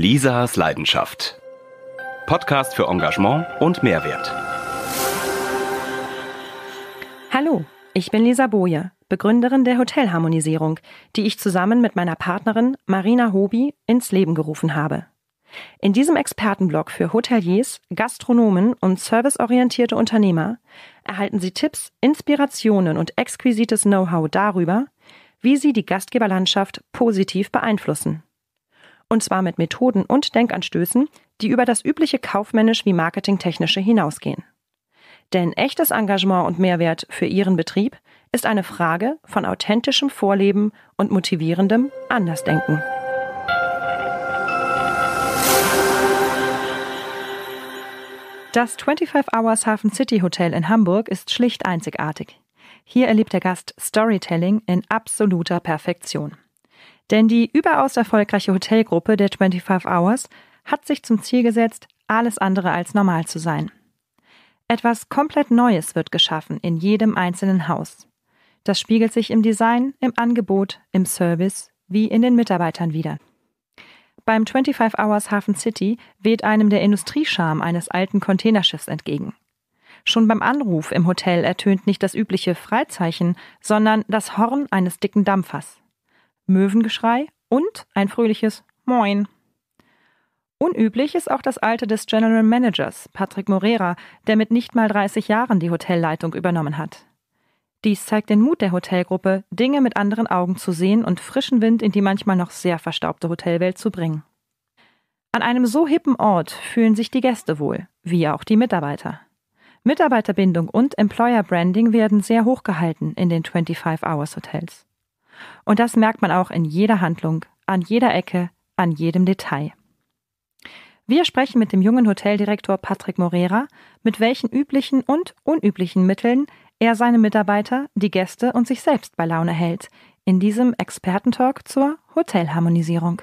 Lisas Leidenschaft. Podcast für Engagement und Mehrwert. Hallo, ich bin Lisa Boje, Begründerin der Hotelharmonisierung, die ich zusammen mit meiner Partnerin Marina Hobi ins Leben gerufen habe. In diesem Expertenblog für Hoteliers, Gastronomen und serviceorientierte Unternehmer erhalten Sie Tipps, Inspirationen und exquisites Know-how darüber, wie Sie die Gastgeberlandschaft positiv beeinflussen und zwar mit Methoden und Denkanstößen, die über das übliche kaufmännisch wie marketingtechnische hinausgehen. Denn echtes Engagement und Mehrwert für Ihren Betrieb ist eine Frage von authentischem Vorleben und motivierendem Andersdenken. Das 25 Hours Hafen City Hotel in Hamburg ist schlicht einzigartig. Hier erlebt der Gast Storytelling in absoluter Perfektion. Denn die überaus erfolgreiche Hotelgruppe der 25 Hours hat sich zum Ziel gesetzt, alles andere als normal zu sein. Etwas komplett Neues wird geschaffen in jedem einzelnen Haus. Das spiegelt sich im Design, im Angebot, im Service wie in den Mitarbeitern wieder. Beim 25 Hours Hafen City weht einem der Industriescharm eines alten Containerschiffs entgegen. Schon beim Anruf im Hotel ertönt nicht das übliche Freizeichen, sondern das Horn eines dicken Dampfers. Möwengeschrei und ein fröhliches Moin. Unüblich ist auch das Alter des General Managers, Patrick Morera, der mit nicht mal 30 Jahren die Hotelleitung übernommen hat. Dies zeigt den Mut der Hotelgruppe, Dinge mit anderen Augen zu sehen und frischen Wind in die manchmal noch sehr verstaubte Hotelwelt zu bringen. An einem so hippen Ort fühlen sich die Gäste wohl, wie auch die Mitarbeiter. Mitarbeiterbindung und Employer Branding werden sehr hoch gehalten in den 25 Hours Hotels. Und das merkt man auch in jeder Handlung, an jeder Ecke, an jedem Detail. Wir sprechen mit dem jungen Hoteldirektor Patrick Morera, mit welchen üblichen und unüblichen Mitteln er seine Mitarbeiter, die Gäste und sich selbst bei Laune hält, in diesem Expertentalk zur Hotelharmonisierung.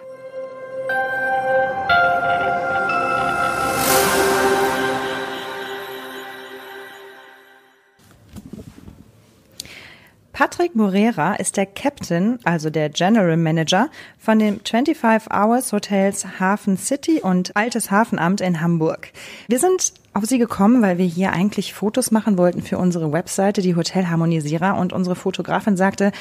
Patrick Morera ist der Captain, also der General Manager von dem 25 Hours Hotels Hafen City und Altes Hafenamt in Hamburg. Wir sind auf Sie gekommen, weil wir hier eigentlich Fotos machen wollten für unsere Webseite, die Hotelharmonisierer und unsere Fotografin sagte,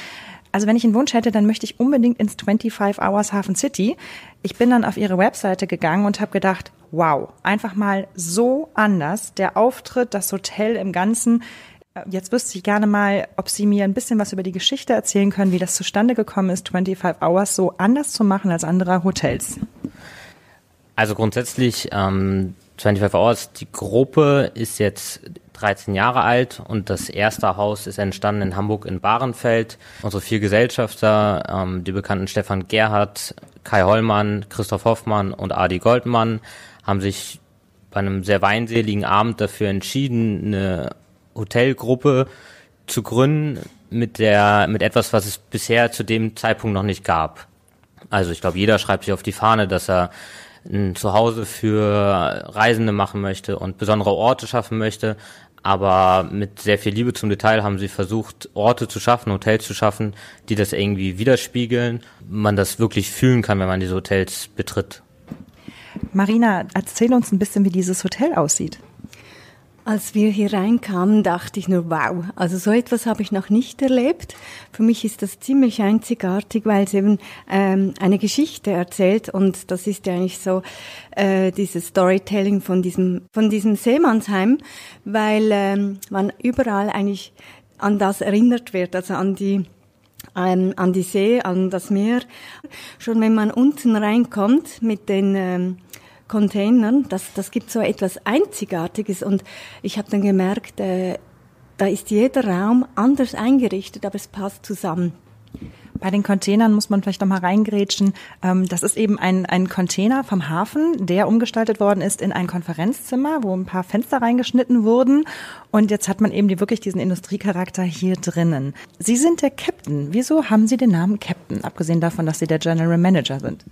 also wenn ich einen Wunsch hätte, dann möchte ich unbedingt ins 25 Hours Hafen City. Ich bin dann auf ihre Webseite gegangen und habe gedacht, wow, einfach mal so anders. Der Auftritt, das Hotel im Ganzen. Äh, jetzt wüsste ich gerne mal, ob Sie mir ein bisschen was über die Geschichte erzählen können, wie das zustande gekommen ist, 25 Hours so anders zu machen als andere Hotels. Also grundsätzlich, ähm, 25 Hours, die Gruppe ist jetzt 13 Jahre alt und das erste Haus ist entstanden in Hamburg in Bahrenfeld. Unsere vier Gesellschafter, ähm, die bekannten Stefan Gerhardt, Kai Hollmann, Christoph Hoffmann und Adi Goldmann, haben sich bei einem sehr weinseligen Abend dafür entschieden, eine Hotelgruppe zu gründen mit der, mit etwas, was es bisher zu dem Zeitpunkt noch nicht gab. Also ich glaube, jeder schreibt sich auf die Fahne, dass er ein Zuhause für Reisende machen möchte und besondere Orte schaffen möchte. Aber mit sehr viel Liebe zum Detail haben sie versucht, Orte zu schaffen, Hotels zu schaffen, die das irgendwie widerspiegeln, man das wirklich fühlen kann, wenn man diese Hotels betritt. Marina, erzähl uns ein bisschen, wie dieses Hotel aussieht. Als wir hier reinkamen, dachte ich nur, wow, also so etwas habe ich noch nicht erlebt. Für mich ist das ziemlich einzigartig, weil es eben ähm, eine Geschichte erzählt und das ist ja eigentlich so äh, dieses Storytelling von diesem, von diesem Seemannsheim, weil ähm, man überall eigentlich an das erinnert wird, also an die ähm, an die See, an das Meer. Schon wenn man unten reinkommt mit den ähm, Containern. Das, das gibt so etwas Einzigartiges. Und ich habe dann gemerkt, äh, da ist jeder Raum anders eingerichtet, aber es passt zusammen. Bei den Containern muss man vielleicht nochmal reingrätschen. Ähm, das ist eben ein, ein Container vom Hafen, der umgestaltet worden ist in ein Konferenzzimmer, wo ein paar Fenster reingeschnitten wurden. Und jetzt hat man eben die, wirklich diesen Industriecharakter hier drinnen. Sie sind der Captain. Wieso haben Sie den Namen Captain, abgesehen davon, dass Sie der General Manager sind?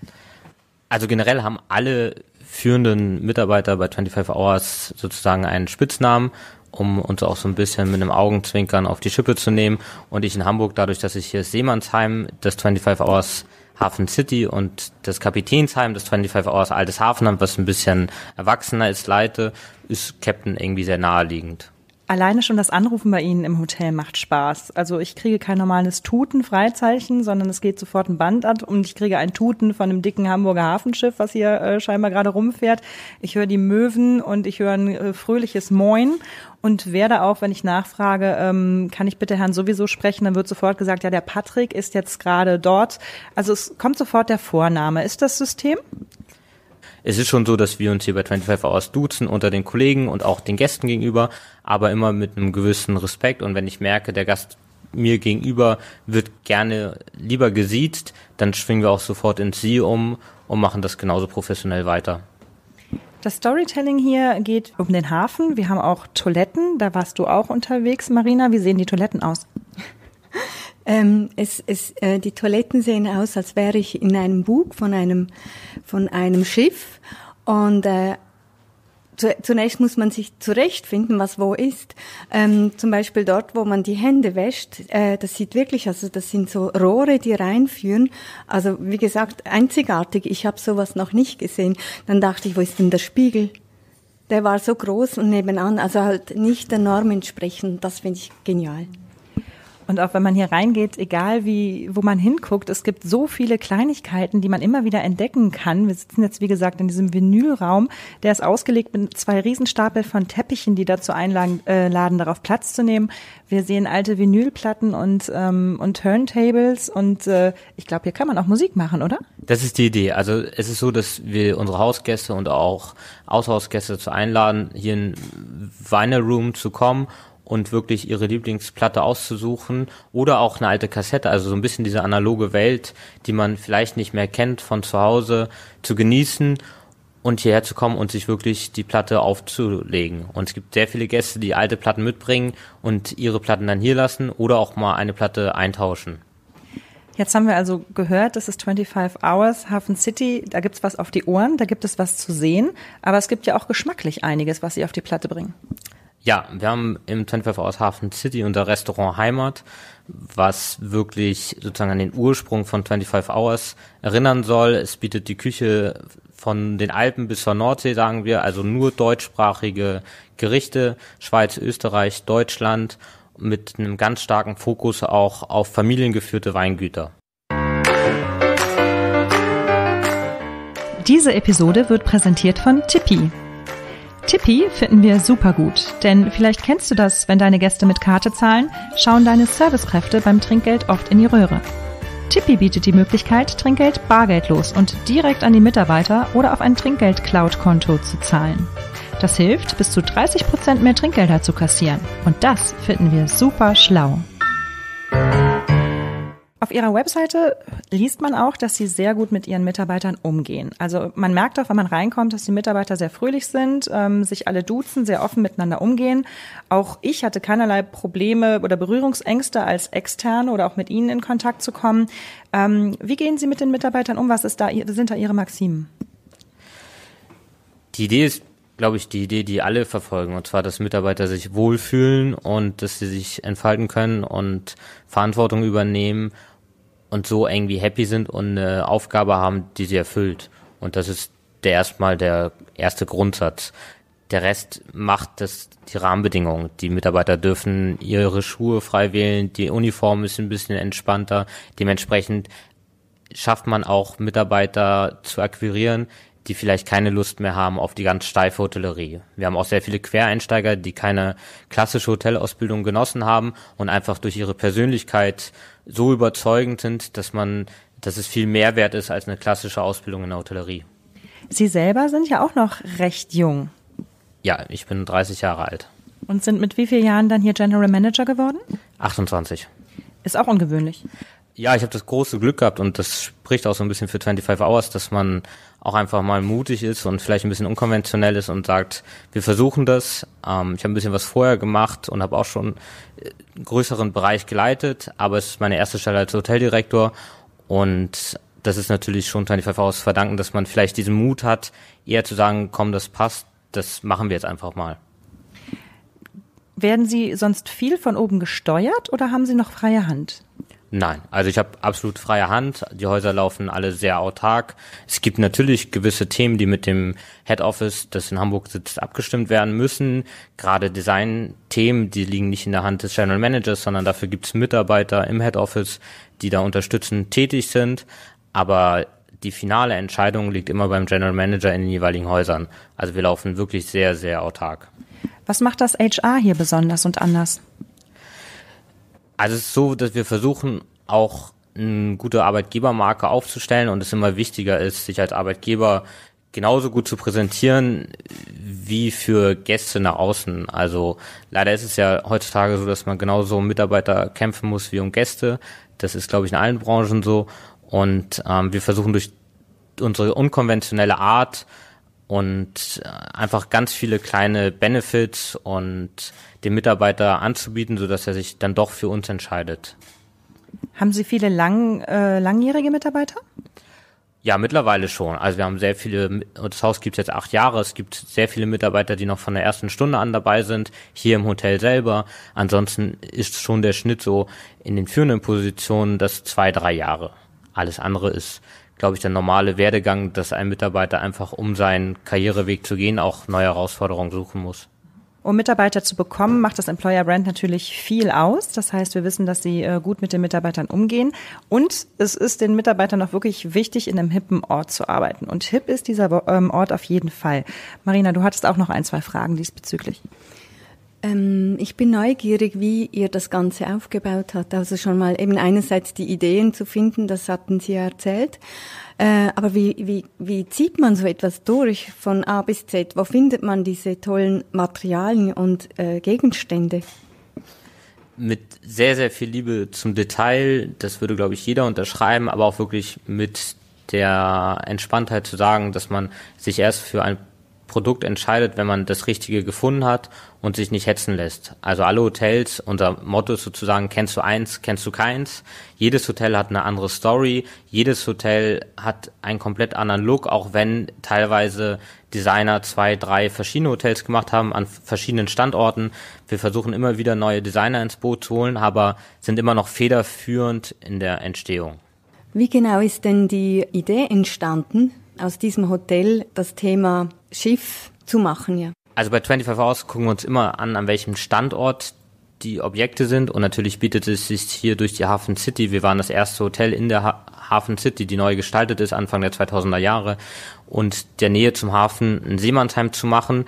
Also generell haben alle führenden Mitarbeiter bei 25 Hours sozusagen einen Spitznamen, um uns auch so ein bisschen mit einem Augenzwinkern auf die Schippe zu nehmen. Und ich in Hamburg, dadurch, dass ich hier Seemannsheim, das 25 Hours Hafen City und das Kapitänsheim, das 25 Hours Altes Hafenamt, was ein bisschen erwachsener ist, leite, ist Captain irgendwie sehr naheliegend. Alleine schon das Anrufen bei Ihnen im Hotel macht Spaß. Also ich kriege kein normales Tuten-Freizeichen, sondern es geht sofort ein Band ab und ich kriege ein Tuten von einem dicken Hamburger Hafenschiff, was hier äh, scheinbar gerade rumfährt. Ich höre die Möwen und ich höre ein äh, fröhliches Moin und werde auch, wenn ich nachfrage, ähm, kann ich bitte Herrn sowieso sprechen, dann wird sofort gesagt, ja, der Patrick ist jetzt gerade dort. Also es kommt sofort der Vorname. Ist das System? es ist schon so, dass wir uns hier bei 25 Hours duzen unter den Kollegen und auch den Gästen gegenüber, aber immer mit einem gewissen Respekt. Und wenn ich merke, der Gast mir gegenüber wird gerne lieber gesiezt, dann schwingen wir auch sofort ins Sie um und machen das genauso professionell weiter. Das Storytelling hier geht um den Hafen. Wir haben auch Toiletten. Da warst du auch unterwegs, Marina. Wie sehen die Toiletten aus? Ähm, es, es, äh, die Toiletten sehen aus, als wäre ich in einem Bug von einem, von einem Schiff. Und äh, zu, zunächst muss man sich zurechtfinden, was wo ist. Ähm, zum Beispiel dort, wo man die Hände wäscht, äh, das sieht wirklich, also das sind so Rohre, die reinführen. Also wie gesagt, einzigartig. Ich habe sowas noch nicht gesehen. Dann dachte ich, wo ist denn der Spiegel? Der war so groß und nebenan, also halt nicht der Norm entsprechend. Das finde ich genial. Und auch wenn man hier reingeht, egal wie, wo man hinguckt, es gibt so viele Kleinigkeiten, die man immer wieder entdecken kann. Wir sitzen jetzt, wie gesagt, in diesem Vinylraum. Der ist ausgelegt mit zwei Riesenstapel von Teppichen, die dazu einladen, äh, laden, darauf Platz zu nehmen. Wir sehen alte Vinylplatten und, ähm, und Turntables und äh, ich glaube, hier kann man auch Musik machen, oder? Das ist die Idee. Also es ist so, dass wir unsere Hausgäste und auch Aushausgäste zu einladen, hier in Vinyl Room zu kommen und wirklich ihre Lieblingsplatte auszusuchen oder auch eine alte Kassette, also so ein bisschen diese analoge Welt, die man vielleicht nicht mehr kennt von zu Hause, zu genießen und hierher zu kommen und sich wirklich die Platte aufzulegen. Und es gibt sehr viele Gäste, die alte Platten mitbringen und ihre Platten dann hier lassen oder auch mal eine Platte eintauschen. Jetzt haben wir also gehört, das ist 25 Hours, Hafen City, da gibt's was auf die Ohren, da gibt es was zu sehen, aber es gibt ja auch geschmacklich einiges, was Sie auf die Platte bringen. Ja, wir haben im 25 aus Hafen City unser Restaurant Heimat, was wirklich sozusagen an den Ursprung von 25 Hours erinnern soll. Es bietet die Küche von den Alpen bis zur Nordsee, sagen wir, also nur deutschsprachige Gerichte, Schweiz, Österreich, Deutschland, mit einem ganz starken Fokus auch auf familiengeführte Weingüter. Diese Episode wird präsentiert von Tippi Tippi finden wir super gut, denn vielleicht kennst du das, wenn deine Gäste mit Karte zahlen, schauen deine Servicekräfte beim Trinkgeld oft in die Röhre. Tippi bietet die Möglichkeit, Trinkgeld bargeldlos und direkt an die Mitarbeiter oder auf ein Trinkgeld-Cloud-Konto zu zahlen. Das hilft, bis zu 30% Prozent mehr Trinkgelder zu kassieren. Und das finden wir super schlau. Auf ihrer Webseite liest man auch, dass sie sehr gut mit ihren Mitarbeitern umgehen. Also man merkt auch, wenn man reinkommt, dass die Mitarbeiter sehr fröhlich sind, ähm, sich alle duzen, sehr offen miteinander umgehen. Auch ich hatte keinerlei Probleme oder Berührungsängste als Externe oder auch mit ihnen in Kontakt zu kommen. Ähm, wie gehen Sie mit den Mitarbeitern um? Was ist da, sind da Ihre Maximen? Die Idee ist, glaube ich, die Idee, die alle verfolgen. Und zwar, dass Mitarbeiter sich wohlfühlen und dass sie sich entfalten können und Verantwortung übernehmen und so irgendwie happy sind und eine Aufgabe haben, die sie erfüllt. Und das ist der erstmal der erste Grundsatz. Der Rest macht das die Rahmenbedingungen. Die Mitarbeiter dürfen ihre Schuhe frei wählen, die Uniform ist ein bisschen entspannter. Dementsprechend schafft man auch Mitarbeiter zu akquirieren, die vielleicht keine Lust mehr haben auf die ganz steife Hotellerie. Wir haben auch sehr viele Quereinsteiger, die keine klassische Hotelausbildung genossen haben und einfach durch ihre Persönlichkeit so überzeugend sind, dass man, dass es viel mehr wert ist als eine klassische Ausbildung in der Hotellerie. Sie selber sind ja auch noch recht jung. Ja, ich bin 30 Jahre alt. Und sind mit wie vielen Jahren dann hier General Manager geworden? 28. Ist auch ungewöhnlich. Ja, ich habe das große Glück gehabt und das spricht auch so ein bisschen für 25 Hours, dass man auch einfach mal mutig ist und vielleicht ein bisschen unkonventionell ist und sagt, wir versuchen das. Ähm, ich habe ein bisschen was vorher gemacht und habe auch schon einen äh, größeren Bereich geleitet, aber es ist meine erste Stelle als Hoteldirektor und das ist natürlich schon 25 aus verdanken, dass man vielleicht diesen Mut hat, eher zu sagen, komm, das passt, das machen wir jetzt einfach mal. Werden Sie sonst viel von oben gesteuert oder haben Sie noch freie Hand? Nein, also ich habe absolut freie Hand. Die Häuser laufen alle sehr autark. Es gibt natürlich gewisse Themen, die mit dem Head Office, das in Hamburg sitzt, abgestimmt werden müssen. Gerade Design-Themen, die liegen nicht in der Hand des General Managers, sondern dafür gibt es Mitarbeiter im Head Office, die da unterstützend tätig sind. Aber die finale Entscheidung liegt immer beim General Manager in den jeweiligen Häusern. Also wir laufen wirklich sehr, sehr autark. Was macht das HR hier besonders und anders? Also es ist so, dass wir versuchen, auch eine gute Arbeitgebermarke aufzustellen und es immer wichtiger ist, sich als Arbeitgeber genauso gut zu präsentieren wie für Gäste nach außen. Also leider ist es ja heutzutage so, dass man genauso um Mitarbeiter kämpfen muss wie um Gäste. Das ist, glaube ich, in allen Branchen so. Und ähm, wir versuchen durch unsere unkonventionelle Art und äh, einfach ganz viele kleine Benefits und dem Mitarbeiter anzubieten, sodass er sich dann doch für uns entscheidet. Haben Sie viele lang, äh, langjährige Mitarbeiter? Ja, mittlerweile schon. Also wir haben sehr viele, das Haus gibt es jetzt acht Jahre, es gibt sehr viele Mitarbeiter, die noch von der ersten Stunde an dabei sind, hier im Hotel selber. Ansonsten ist schon der Schnitt so in den führenden Positionen das zwei, drei Jahre. Alles andere ist, glaube ich, der normale Werdegang, dass ein Mitarbeiter einfach, um seinen Karriereweg zu gehen, auch neue Herausforderungen suchen muss. Um Mitarbeiter zu bekommen, macht das Employer Brand natürlich viel aus. Das heißt, wir wissen, dass sie äh, gut mit den Mitarbeitern umgehen. Und es ist den Mitarbeitern auch wirklich wichtig, in einem hippen Ort zu arbeiten. Und hip ist dieser ähm, Ort auf jeden Fall. Marina, du hattest auch noch ein, zwei Fragen diesbezüglich. Ähm, ich bin neugierig, wie ihr das Ganze aufgebaut habt. Also schon mal eben einerseits die Ideen zu finden, das hatten Sie ja erzählt. Äh, aber wie, wie, wie zieht man so etwas durch von A bis Z? Wo findet man diese tollen Materialien und äh, Gegenstände? mit sehr, sehr viel Liebe zum Detail, das würde, glaube ich, jeder unterschreiben, aber auch wirklich mit der Entspanntheit zu sagen, dass man sich erst für ein Produkt entscheidet, wenn man das Richtige gefunden hat und sich nicht hetzen lässt. Also alle Hotels, unser Motto ist sozusagen, kennst du eins, kennst du keins. Jedes Hotel hat eine andere Story, jedes Hotel hat einen komplett anderen Look, auch wenn teilweise Designer zwei, drei verschiedene Hotels gemacht haben an verschiedenen Standorten. Wir versuchen immer wieder neue Designer ins Boot zu holen, aber sind immer noch federführend in der Entstehung. Wie genau ist denn die Idee entstanden aus diesem Hotel das Thema Schiff zu machen, ja. Also bei 25 Hours gucken wir uns immer an, an welchem Standort die Objekte sind und natürlich bietet es sich hier durch die Hafen City. Wir waren das erste Hotel in der ha Hafen City, die neu gestaltet ist, Anfang der 2000er Jahre und der Nähe zum Hafen ein Seemannsheim zu machen.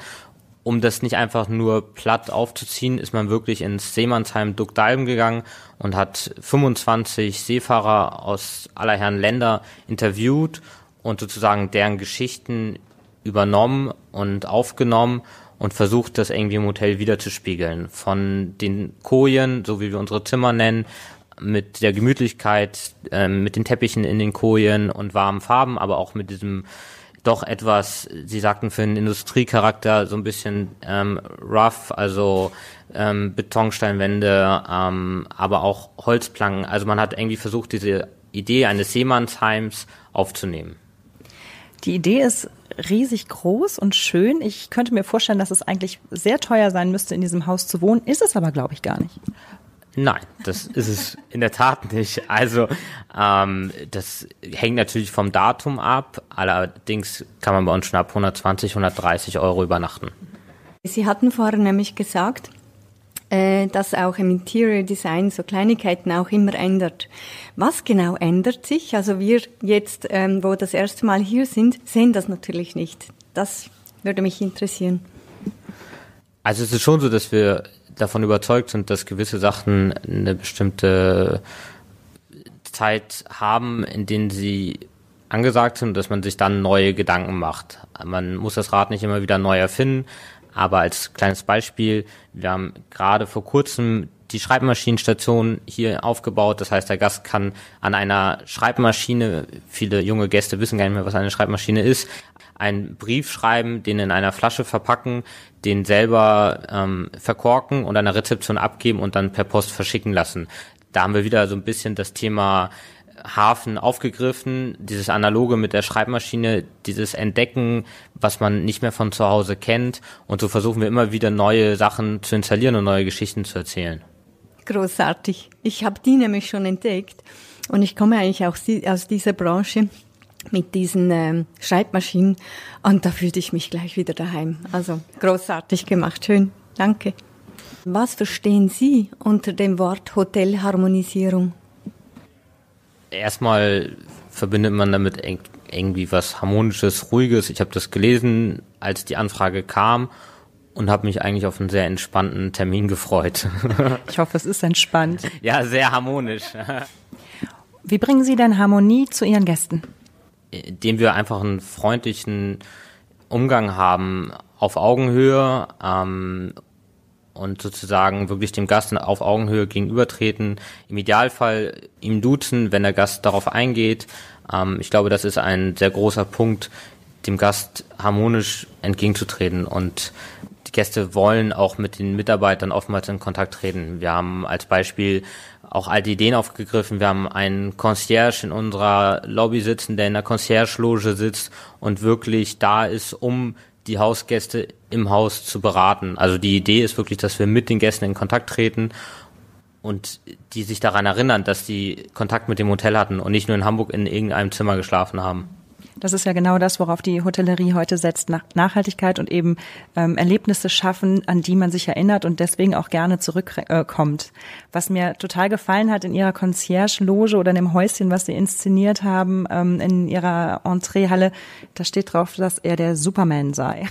Um das nicht einfach nur platt aufzuziehen, ist man wirklich ins Seemannsheim Dugdalm gegangen und hat 25 Seefahrer aus aller Herren Länder interviewt und sozusagen deren Geschichten übernommen und aufgenommen und versucht, das irgendwie im Hotel wiederzuspiegeln. Von den Kojen, so wie wir unsere Zimmer nennen, mit der Gemütlichkeit, äh, mit den Teppichen in den Kojen und warmen Farben, aber auch mit diesem doch etwas, Sie sagten für einen Industriecharakter so ein bisschen ähm, rough, also ähm, Betonsteinwände, ähm, aber auch Holzplanken. Also man hat irgendwie versucht, diese Idee eines Seemannsheims aufzunehmen. Die Idee ist riesig groß und schön. Ich könnte mir vorstellen, dass es eigentlich sehr teuer sein müsste, in diesem Haus zu wohnen. Ist es aber, glaube ich, gar nicht. Nein, das ist es in der Tat nicht. Also ähm, das hängt natürlich vom Datum ab. Allerdings kann man bei uns schon ab 120, 130 Euro übernachten. Sie hatten vorher nämlich gesagt, äh, dass auch im Interior Design so Kleinigkeiten auch immer ändert. Was genau ändert sich? Also wir jetzt, ähm, wo das erste Mal hier sind, sehen das natürlich nicht. Das würde mich interessieren. Also es ist schon so, dass wir davon überzeugt sind, dass gewisse Sachen eine bestimmte Zeit haben, in denen sie angesagt sind, dass man sich dann neue Gedanken macht. Man muss das Rad nicht immer wieder neu erfinden, aber als kleines Beispiel, wir haben gerade vor kurzem die Schreibmaschinenstation hier aufgebaut. Das heißt, der Gast kann an einer Schreibmaschine, viele junge Gäste wissen gar nicht mehr, was eine Schreibmaschine ist, einen Brief schreiben, den in einer Flasche verpacken, den selber ähm, verkorken und an der Rezeption abgeben und dann per Post verschicken lassen. Da haben wir wieder so ein bisschen das Thema Hafen aufgegriffen, dieses Analoge mit der Schreibmaschine, dieses Entdecken, was man nicht mehr von zu Hause kennt. Und so versuchen wir immer wieder neue Sachen zu installieren und neue Geschichten zu erzählen. Großartig. Ich habe die nämlich schon entdeckt. Und ich komme eigentlich auch aus dieser Branche mit diesen ähm, Schreibmaschinen. Und da fühlte ich mich gleich wieder daheim. Also großartig gemacht. Schön. Danke. Was verstehen Sie unter dem Wort Hotelharmonisierung? erstmal verbindet man damit irgendwie was Harmonisches, Ruhiges. Ich habe das gelesen, als die Anfrage kam und habe mich eigentlich auf einen sehr entspannten Termin gefreut. Ich hoffe, es ist entspannt. Ja, sehr harmonisch. Wie bringen Sie denn Harmonie zu Ihren Gästen? Indem wir einfach einen freundlichen Umgang haben auf Augenhöhe ähm, und sozusagen wirklich dem Gast auf Augenhöhe gegenübertreten. Im Idealfall ihm duzen, wenn der Gast darauf eingeht. Ähm, ich glaube, das ist ein sehr großer Punkt, dem Gast harmonisch entgegenzutreten und die Gäste wollen auch mit den Mitarbeitern oftmals in Kontakt treten. Wir haben als Beispiel auch alte Ideen aufgegriffen. Wir haben einen Concierge in unserer Lobby sitzen, der in der Concierge-Loge sitzt und wirklich da ist, um die Hausgäste im Haus zu beraten. Also die Idee ist wirklich, dass wir mit den Gästen in Kontakt treten und die sich daran erinnern, dass die Kontakt mit dem Hotel hatten und nicht nur in Hamburg in irgendeinem Zimmer geschlafen haben. Das ist ja genau das, worauf die Hotellerie heute setzt, nach Nachhaltigkeit und eben ähm, Erlebnisse schaffen, an die man sich erinnert und deswegen auch gerne zurückkommt. Äh, was mir total gefallen hat in ihrer Concierge-Loge oder in dem Häuschen, was sie inszeniert haben, ähm, in ihrer Entreehalle, da steht drauf, dass er der Superman sei.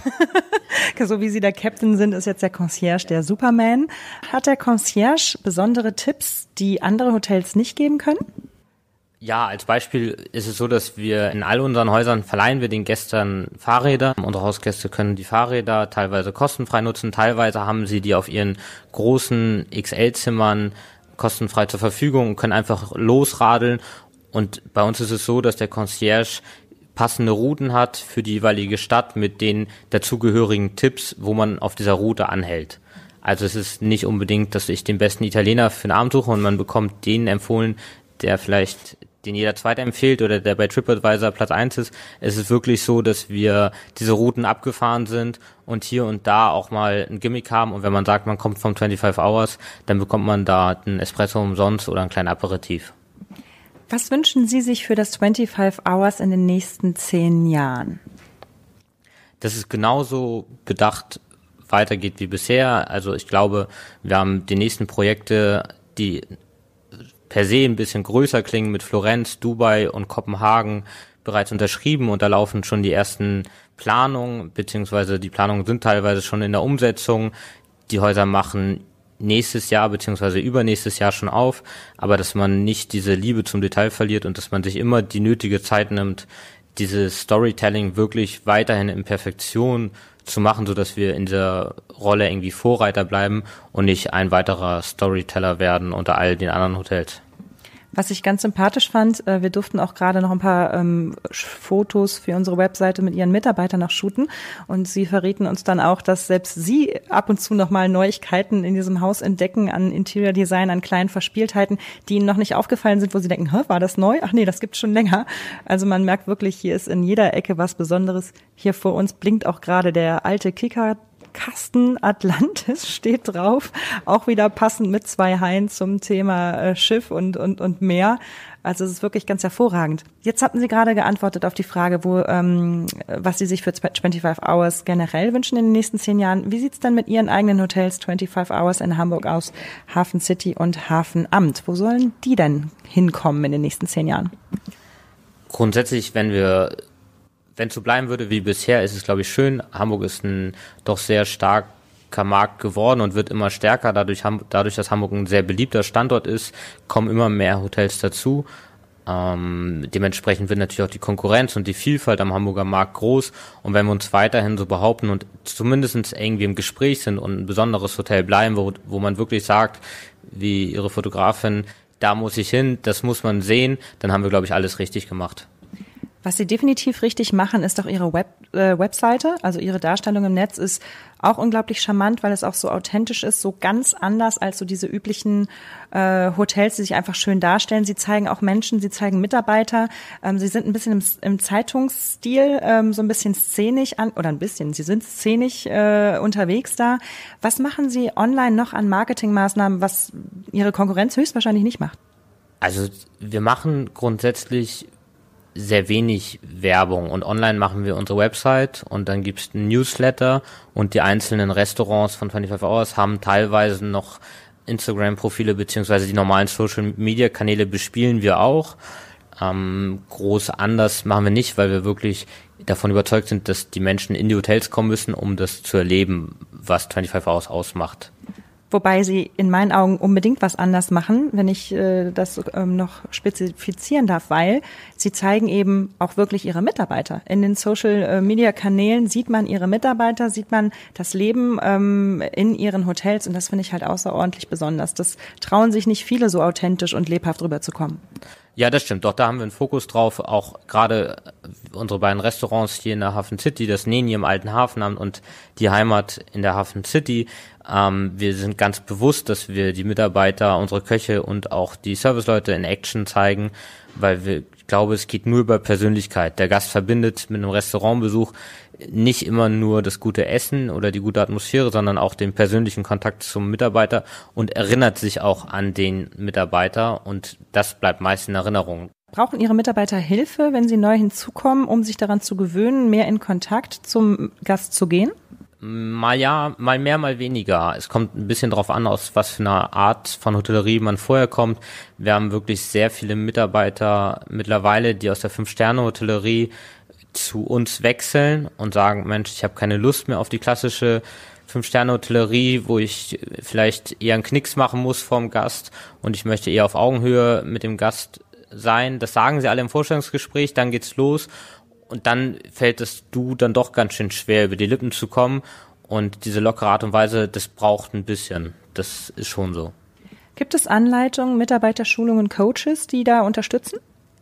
so wie sie der Captain sind, ist jetzt der Concierge der Superman. Hat der Concierge besondere Tipps, die andere Hotels nicht geben können? Ja, als Beispiel ist es so, dass wir in all unseren Häusern verleihen wir den Gästen Fahrräder. Unsere Hausgäste können die Fahrräder teilweise kostenfrei nutzen, teilweise haben sie die auf ihren großen XL-Zimmern kostenfrei zur Verfügung und können einfach losradeln. Und bei uns ist es so, dass der Concierge passende Routen hat für die jeweilige Stadt mit den dazugehörigen Tipps, wo man auf dieser Route anhält. Also es ist nicht unbedingt, dass ich den besten Italiener für den Abend suche und man bekommt den empfohlen, der vielleicht den jeder zweite empfiehlt oder der bei TripAdvisor Platz eins ist, es wirklich so, dass wir diese Routen abgefahren sind und hier und da auch mal ein Gimmick haben. Und wenn man sagt, man kommt vom 25 Hours, dann bekommt man da einen Espresso umsonst oder einen kleinen Aperitif. Was wünschen Sie sich für das 25 Hours in den nächsten zehn Jahren? Dass es genauso bedacht weitergeht wie bisher. Also ich glaube, wir haben die nächsten Projekte, die per se ein bisschen größer klingen mit Florenz, Dubai und Kopenhagen bereits unterschrieben und da laufen schon die ersten Planungen, beziehungsweise die Planungen sind teilweise schon in der Umsetzung. Die Häuser machen nächstes Jahr beziehungsweise übernächstes Jahr schon auf, aber dass man nicht diese Liebe zum Detail verliert und dass man sich immer die nötige Zeit nimmt, dieses Storytelling wirklich weiterhin in Perfektion zu machen, so dass wir in dieser Rolle irgendwie Vorreiter bleiben und nicht ein weiterer Storyteller werden unter all den anderen Hotels. Was ich ganz sympathisch fand, äh, wir durften auch gerade noch ein paar ähm, Fotos für unsere Webseite mit ihren Mitarbeitern noch shooten und sie verrieten uns dann auch, dass selbst sie ab und zu nochmal Neuigkeiten in diesem Haus entdecken an Interior Design, an kleinen Verspieltheiten, die ihnen noch nicht aufgefallen sind, wo sie denken, war das neu? Ach nee, das gibt's schon länger. Also man merkt wirklich, hier ist in jeder Ecke was Besonderes. Hier vor uns blinkt auch gerade der alte Kicker Kasten Atlantis steht drauf. Auch wieder passend mit zwei Haien zum Thema äh, Schiff und, und, und Meer. Also es ist wirklich ganz hervorragend. Jetzt hatten Sie gerade geantwortet auf die Frage, wo, ähm, was Sie sich für 25 Hours generell wünschen in den nächsten zehn Jahren. Wie sieht es denn mit Ihren eigenen Hotels 25 Hours in Hamburg aus, Hafen City und Hafenamt? Wo sollen die denn hinkommen in den nächsten zehn Jahren? Grundsätzlich, wenn wir wenn es so bleiben würde wie bisher, ist es, glaube ich, schön. Hamburg ist ein doch sehr stark Markt geworden und wird immer stärker. Dadurch, dadurch, dass Hamburg ein sehr beliebter Standort ist, kommen immer mehr Hotels dazu. Ähm, dementsprechend wird natürlich auch die Konkurrenz und die Vielfalt am Hamburger Markt groß. Und wenn wir uns weiterhin so behaupten und zumindest irgendwie im Gespräch sind und ein besonderes Hotel bleiben, wo, wo man wirklich sagt, wie Ihre Fotografin, da muss ich hin, das muss man sehen, dann haben wir, glaube ich, alles richtig gemacht. Was sie definitiv richtig machen, ist doch ihre Web, äh, Webseite. Also ihre Darstellung im Netz ist auch unglaublich charmant, weil es auch so authentisch ist, so ganz anders als so diese üblichen äh, Hotels, die sich einfach schön darstellen. Sie zeigen auch Menschen, sie zeigen Mitarbeiter. Ähm, sie sind ein bisschen im, im Zeitungsstil, ähm, so ein bisschen szenisch an, oder ein bisschen, sie sind szenisch äh, unterwegs da. Was machen Sie online noch an Marketingmaßnahmen, was Ihre Konkurrenz höchstwahrscheinlich nicht macht? Also wir machen grundsätzlich sehr wenig Werbung und online machen wir unsere Website und dann gibt's ein Newsletter und die einzelnen Restaurants von 25 Hours haben teilweise noch Instagram-Profile beziehungsweise die normalen Social-Media-Kanäle bespielen wir auch. Ähm, groß anders machen wir nicht, weil wir wirklich davon überzeugt sind, dass die Menschen in die Hotels kommen müssen, um das zu erleben, was 25 Hours ausmacht wobei sie in meinen Augen unbedingt was anders machen, wenn ich äh, das ähm, noch spezifizieren darf, weil sie zeigen eben auch wirklich ihre Mitarbeiter. In den Social-Media-Kanälen äh, sieht man ihre Mitarbeiter, sieht man das Leben ähm, in ihren Hotels und das finde ich halt außerordentlich besonders. Das trauen sich nicht viele so authentisch und lebhaft rüberzukommen. Ja, das stimmt. Doch da haben wir einen Fokus drauf. Auch gerade äh, unsere beiden Restaurants hier in der Hafen City, das Neni im alten Hafenamt und die Heimat in der Hafen City. Ähm, wir sind ganz bewusst, dass wir die Mitarbeiter, unsere Köche und auch die Serviceleute in Action zeigen, weil wir, ich glaube, es geht nur über Persönlichkeit. Der Gast verbindet mit einem Restaurantbesuch nicht immer nur das gute Essen oder die gute Atmosphäre, sondern auch den persönlichen Kontakt zum Mitarbeiter und erinnert sich auch an den Mitarbeiter und das bleibt meist in Erinnerung. Brauchen Ihre Mitarbeiter Hilfe, wenn sie neu hinzukommen, um sich daran zu gewöhnen, mehr in Kontakt zum Gast zu gehen? Mal ja, mal mehr, mal weniger. Es kommt ein bisschen drauf an, aus was für einer Art von Hotellerie man vorher kommt. Wir haben wirklich sehr viele Mitarbeiter mittlerweile, die aus der Fünf-Sterne-Hotellerie zu uns wechseln und sagen, Mensch, ich habe keine Lust mehr auf die klassische Fünf-Sterne-Hotellerie, wo ich vielleicht eher einen Knicks machen muss vom Gast und ich möchte eher auf Augenhöhe mit dem Gast sein. Das sagen sie alle im Vorstellungsgespräch, dann geht's los und dann fällt es du dann doch ganz schön schwer, über die Lippen zu kommen und diese lockere Art und Weise, das braucht ein bisschen. Das ist schon so. Gibt es Anleitungen, Mitarbeiterschulungen, Coaches, die da unterstützen?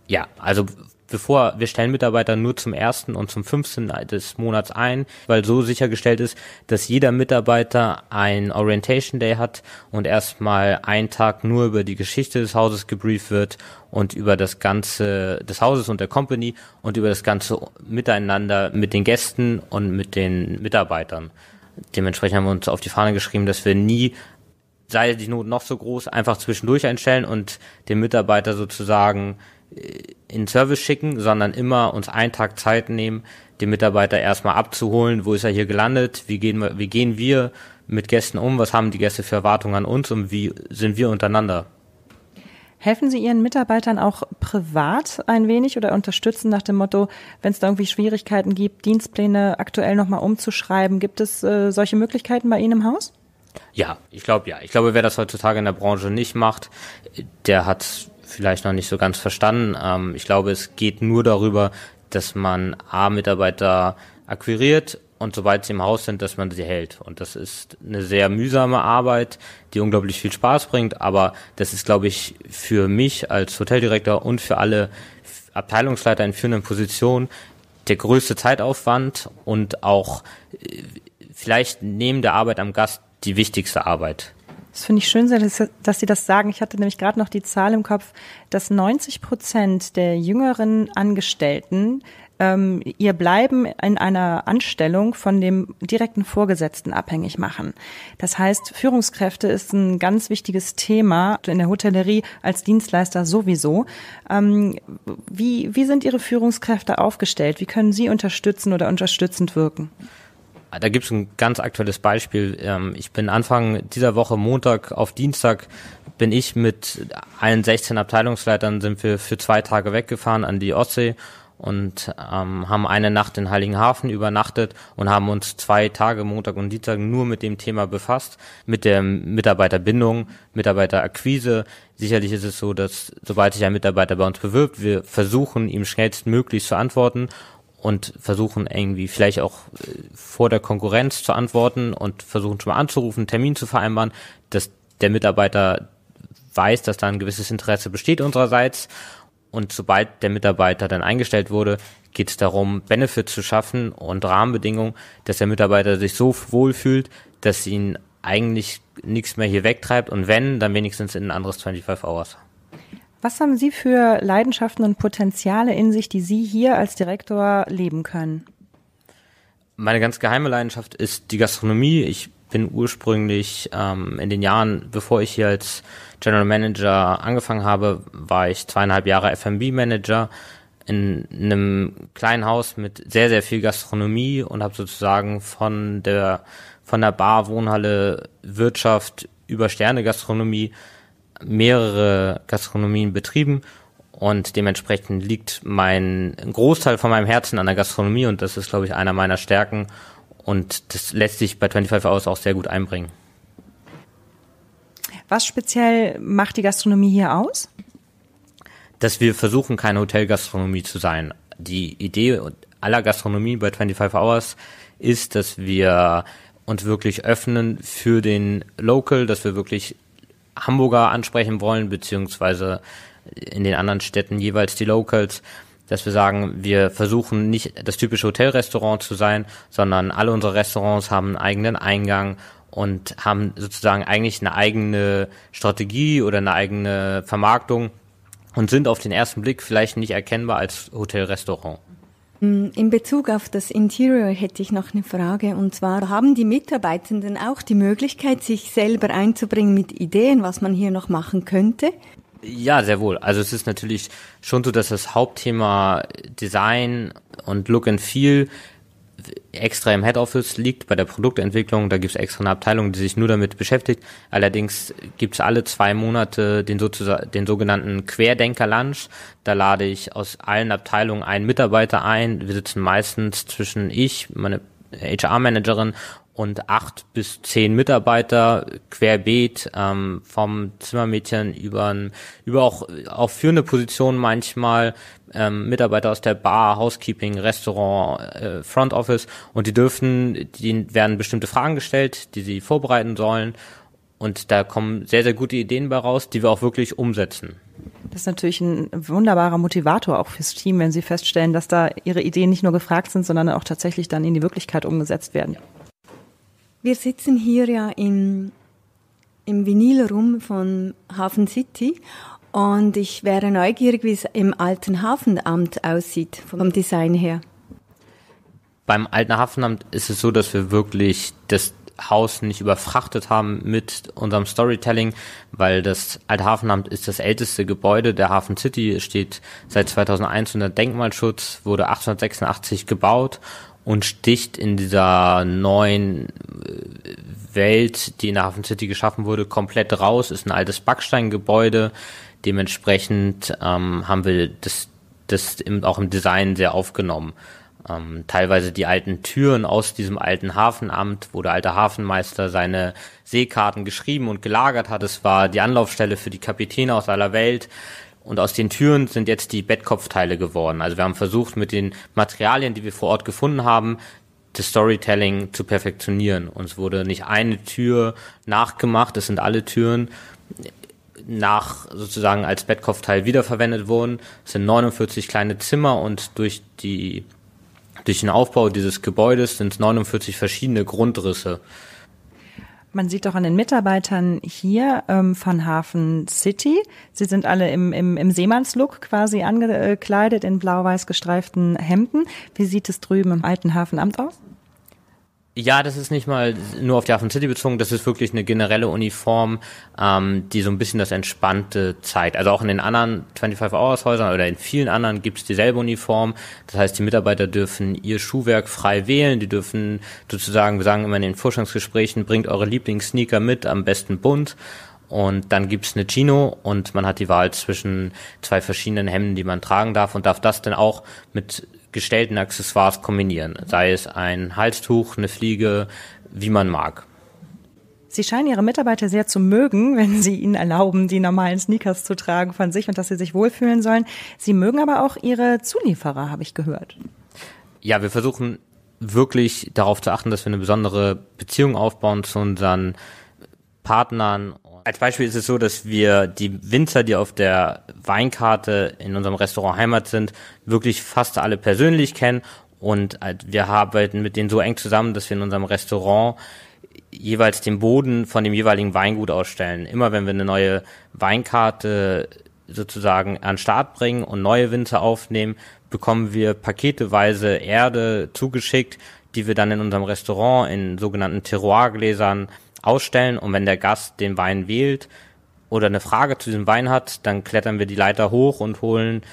Ja, also bevor wir stellen Mitarbeiter nur zum ersten und zum 15. des Monats ein, weil so sichergestellt ist, dass jeder Mitarbeiter ein Orientation Day hat und erstmal einen Tag nur über die Geschichte des Hauses gebrieft wird und über das ganze des Hauses und der Company und über das ganze Miteinander mit den Gästen und mit den Mitarbeitern. Dementsprechend haben wir uns auf die Fahne geschrieben, dass wir nie sei die Not noch so groß, einfach zwischendurch einstellen und den Mitarbeiter sozusagen äh, in Service schicken, sondern immer uns einen Tag Zeit nehmen, den Mitarbeiter erstmal abzuholen, wo ist er hier gelandet, wie gehen wir, wie gehen wir mit Gästen um, was haben die Gäste für Erwartungen an uns und wie sind wir untereinander. Helfen Sie Ihren Mitarbeitern auch privat ein wenig oder unterstützen nach dem Motto, wenn es da irgendwie Schwierigkeiten gibt, Dienstpläne aktuell nochmal umzuschreiben? Gibt es äh, solche Möglichkeiten bei Ihnen im Haus? Ja, ich glaube ja. Ich glaube, wer das heutzutage in der Branche nicht macht, der hat vielleicht noch nicht so ganz verstanden. Ähm, ich glaube, es geht nur darüber, dass man A-Mitarbeiter akquiriert und sobald sie im Haus sind, dass man sie hält. Und das ist eine sehr mühsame Arbeit, die unglaublich viel Spaß bringt, aber das ist, glaube ich, für mich als Hoteldirektor und für alle Abteilungsleiter in führenden Positionen der größte Zeitaufwand und auch äh, vielleicht neben der Arbeit am Gast die wichtigste Arbeit. Das finde ich schön, dass, Sie das sagen. Ich hatte nämlich gerade noch die Zahl im Kopf, dass 90 Prozent der jüngeren Angestellten ähm, ihr Bleiben in einer Anstellung von dem direkten Vorgesetzten abhängig machen. Das heißt, Führungskräfte ist ein ganz wichtiges Thema in der Hotellerie als Dienstleister sowieso. Ähm, wie, wie sind Ihre Führungskräfte aufgestellt? Wie können Sie unterstützen oder unterstützend wirken? Da gibt es ein ganz aktuelles Beispiel. Ähm, ich bin Anfang dieser Woche, Montag auf Dienstag, bin ich mit allen 16 Abteilungsleitern sind wir für zwei Tage weggefahren an die Ostsee und ähm, haben eine Nacht in Heiligenhafen übernachtet und haben uns zwei Tage, Montag und Dienstag, nur mit dem Thema befasst, mit der Mitarbeiterbindung, Mitarbeiterakquise. Sicherlich ist es so, dass sobald sich ein Mitarbeiter bei uns bewirbt, wir versuchen, ihm schnellstmöglich zu antworten und versuchen irgendwie vielleicht auch äh, vor der Konkurrenz zu antworten und versuchen schon mal anzurufen, einen Termin zu vereinbaren, dass der Mitarbeiter weiß, dass da ein gewisses Interesse besteht unsererseits. Und sobald der Mitarbeiter dann eingestellt wurde, geht es darum, Benefits zu schaffen und Rahmenbedingungen, dass der Mitarbeiter sich so wohl fühlt, dass ihn eigentlich nichts mehr hier wegtreibt und wenn, dann wenigstens in ein anderes 25 Hours. Was haben Sie für Leidenschaften und Potenziale in sich, die Sie hier als Direktor leben können? Meine ganz geheime Leidenschaft ist die Gastronomie. Ich bin ursprünglich ähm, in den Jahren, bevor ich hier als General Manager angefangen habe, war ich zweieinhalb Jahre FMB Manager in einem kleinen Haus mit sehr sehr viel Gastronomie und habe sozusagen von der von der Bar Wohnhalle Wirtschaft über Sterne Gastronomie mehrere Gastronomien betrieben und dementsprechend liegt mein Großteil von meinem Herzen an der Gastronomie und das ist, glaube ich, einer meiner Stärken und das lässt sich bei 25 Hours auch sehr gut einbringen. Was speziell macht die Gastronomie hier aus? Dass wir versuchen, keine Hotelgastronomie zu sein. Die Idee aller Gastronomie bei 25 Hours ist, dass wir uns wirklich öffnen für den Local, dass wir wirklich Hamburger ansprechen wollen, beziehungsweise in den anderen Städten jeweils die Locals, dass wir sagen, wir versuchen nicht das typische Hotelrestaurant zu sein, sondern alle unsere Restaurants haben einen eigenen Eingang und haben sozusagen eigentlich eine eigene Strategie oder eine eigene Vermarktung und sind auf den ersten Blick vielleicht nicht erkennbar als Hotelrestaurant. Hm, in Bezug auf das Interior hätte ich noch eine Frage. Und zwar haben die Mitarbeitenden auch die Möglichkeit, sich selber einzubringen mit Ideen, was man hier noch machen könnte? Ja, sehr wohl. Also es ist natürlich schon so, dass das Hauptthema Design und Look and Feel extra im Head Office liegt, bei der Produktentwicklung. Da gibt es extra eine Abteilung, die sich nur damit beschäftigt. Allerdings gibt es alle zwei Monate den, sozusagen, den sogenannten Querdenker-Lunch. Da lade ich aus allen Abteilungen einen Mitarbeiter ein. Wir sitzen meistens zwischen ich, meine HR-Managerin und acht bis zehn Mitarbeiter querbeet ähm, vom Zimmermädchen über über auch auf führende Positionen manchmal ähm, Mitarbeiter aus der Bar, Housekeeping, Restaurant, äh, Front Office und die dürfen, die werden bestimmte Fragen gestellt, die sie vorbereiten sollen und da kommen sehr sehr gute Ideen bei raus, die wir auch wirklich umsetzen. Das ist natürlich ein wunderbarer Motivator auch fürs Team, wenn Sie feststellen, dass da Ihre Ideen nicht nur gefragt sind, sondern auch tatsächlich dann in die Wirklichkeit umgesetzt werden. Ja. Wir sitzen hier ja im, im Vinylrum von Hafen City und ich wäre neugierig, wie es im alten Hafenamt aussieht, vom Design her. Beim alten Hafenamt ist es so, dass wir wirklich das Haus nicht überfrachtet haben mit unserem Storytelling, weil das alte Hafenamt ist das älteste Gebäude der Hafen City, steht seit 2001 unter Denkmalschutz, wurde 1886 gebaut und sticht in dieser neuen äh, Welt, die in der Hafen City geschaffen wurde, komplett raus. Ist ein altes Backsteingebäude. Dementsprechend ähm, haben wir das, das im, auch im Design sehr aufgenommen. Ähm, teilweise die alten Türen aus diesem alten Hafenamt, wo der alte Hafenmeister seine Seekarten geschrieben und gelagert hat. Es war die Anlaufstelle für die Kapitäne aus aller Welt. Und aus den Türen sind jetzt die Bettkopfteile geworden. Also wir haben versucht, mit den Materialien, die wir vor Ort gefunden haben, das Storytelling zu perfektionieren. Uns wurde nicht eine Tür nachgemacht, es sind alle Türen nach sozusagen als Bettkopfteil wiederverwendet wurden. Es sind 49 kleine Zimmer und durch die durch den Aufbau dieses Gebäudes sind es 49 verschiedene Grundrisse. Man sieht doch an den Mitarbeitern hier ähm, von Hafen City. Sie sind alle im, im, im Seemannslook quasi angekleidet in blau-weiß gestreiften Hemden. Wie sieht es drüben im alten Hafenamt aus? Ja, das ist nicht mal nur auf die Hafen City bezogen, das ist wirklich eine generelle Uniform, ähm, die so ein bisschen das Entspannte zeigt. Also auch in den anderen 25-Hours-Häusern oder in vielen anderen gibt's dieselbe Uniform. Das heißt, die Mitarbeiter dürfen ihr Schuhwerk frei wählen, die dürfen sozusagen, wir sagen immer in den Forschungsgesprächen, bringt eure Lieblingssneaker mit, am besten bunt. Und dann gibt's eine Chino und man hat die Wahl zwischen zwei verschiedenen Hemden, die man tragen darf und darf das dann auch mit gestellten Accessoires kombinieren, sei es ein Halstuch, eine Fliege, wie man mag. Sie scheinen Ihre Mitarbeiter sehr zu mögen, wenn Sie ihnen erlauben, die normalen Sneakers zu tragen von sich und dass sie sich wohlfühlen sollen. Sie mögen aber auch Ihre Zulieferer, habe ich gehört. Ja, wir versuchen wirklich darauf zu achten, dass wir eine besondere Beziehung aufbauen zu unseren Partnern als Beispiel ist es so, dass wir die Winzer, die auf der Weinkarte in unserem Restaurant Heimat sind, wirklich fast alle persönlich kennen und äh, wir arbeiten mit denen so eng zusammen, dass wir in unserem Restaurant jeweils den Boden von dem jeweiligen Weingut ausstellen. Immer wenn wir eine neue Weinkarte sozusagen an Start bringen und neue Winzer aufnehmen, bekommen wir paketeweise Erde zugeschickt, die wir dann in unserem Restaurant in sogenannten Terroirgläsern ausstellen und wenn der Gast den Wein wählt oder eine Frage zu diesem Wein hat, dann klettern wir die Leiter hoch und holen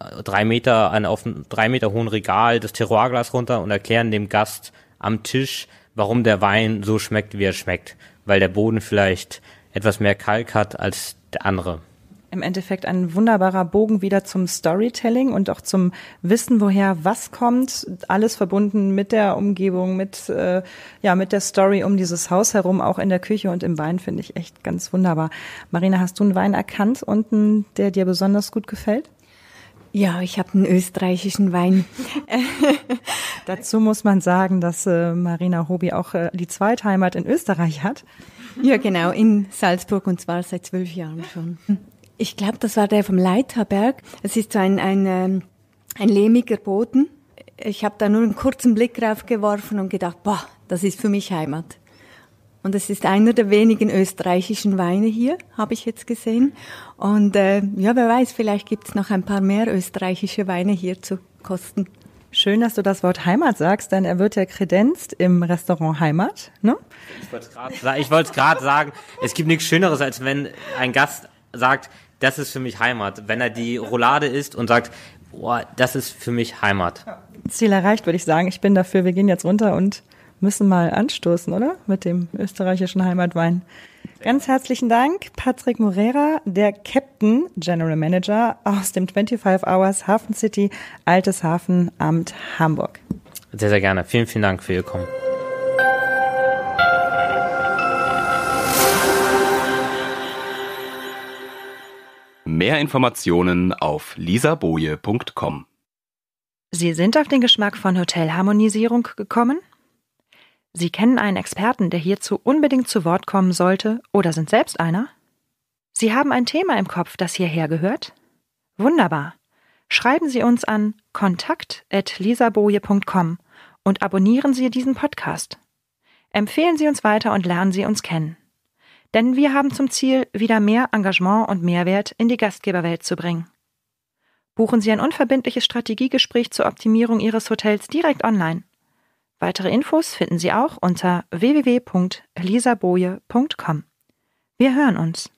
äh, drei Meter an, auf einem drei Meter hohen Regal das Terroirglas runter und erklären dem Gast am Tisch, warum der Wein so schmeckt, wie er schmeckt, weil der Boden vielleicht etwas mehr Kalk hat als der andere im Endeffekt ein wunderbarer Bogen wieder zum Storytelling und auch zum Wissen, woher was kommt. Alles verbunden mit der Umgebung, mit, äh, ja, mit der Story um dieses Haus herum, auch in der Küche und im Wein finde ich echt ganz wunderbar. Marina, hast du einen Wein erkannt unten, der dir besonders gut gefällt? Ja, ich habe einen österreichischen Wein. Dazu muss man sagen, dass äh, Marina Hobi auch äh, die Zweitheimat in Österreich hat. Ja, genau, in Salzburg und zwar seit zwölf Jahren schon. Ich glaube, das war der vom Leiterberg. Es ist so ein, ein, ähm, ein, lehmiger Boden. Ich habe da nur einen kurzen Blick drauf geworfen und gedacht, boah, das ist für mich Heimat. Und es ist einer der wenigen österreichischen Weine hier, habe ich jetzt gesehen. Und äh, ja, wer weiß, vielleicht gibt es noch ein paar mehr österreichische Weine hier zu kosten. Schön, dass du das Wort Heimat sagst, denn er wird ja kredenzt im Restaurant Heimat. Ne? Ich wollte es gerade sagen, es gibt nichts Schöneres, als wenn ein Gast sagt, das ist für mich Heimat. Wenn er die Roulade isst und sagt, boah, das ist für mich Heimat. Ziel erreicht, würde ich sagen. Ich bin dafür, wir gehen jetzt runter und müssen mal anstoßen, oder? Mit dem österreichischen Heimatwein. Ganz herzlichen Dank, Patrick Morera, der Captain, General Manager aus dem 25 Hours Hafen City, Altes Hafenamt Hamburg. Sehr, sehr gerne. Vielen, vielen Dank für Ihr Kommen. Mehr Informationen auf lisaboje.com. Sie sind auf den Geschmack von Hotelharmonisierung gekommen? Sie kennen einen Experten, der hierzu unbedingt zu Wort kommen sollte oder sind selbst einer? Sie haben ein Thema im Kopf, das hierher gehört? Wunderbar! Schreiben Sie uns an kontakt.lisaboje.com und abonnieren Sie diesen Podcast. Empfehlen Sie uns weiter und lernen Sie uns kennen. Denn wir haben zum Ziel, wieder mehr Engagement und Mehrwert in die Gastgeberwelt zu bringen. Buchen Sie ein unverbindliches Strategiegespräch zur Optimierung Ihres Hotels direkt online. Weitere Infos finden Sie auch unter www.lisaboje.com. Wir hören uns.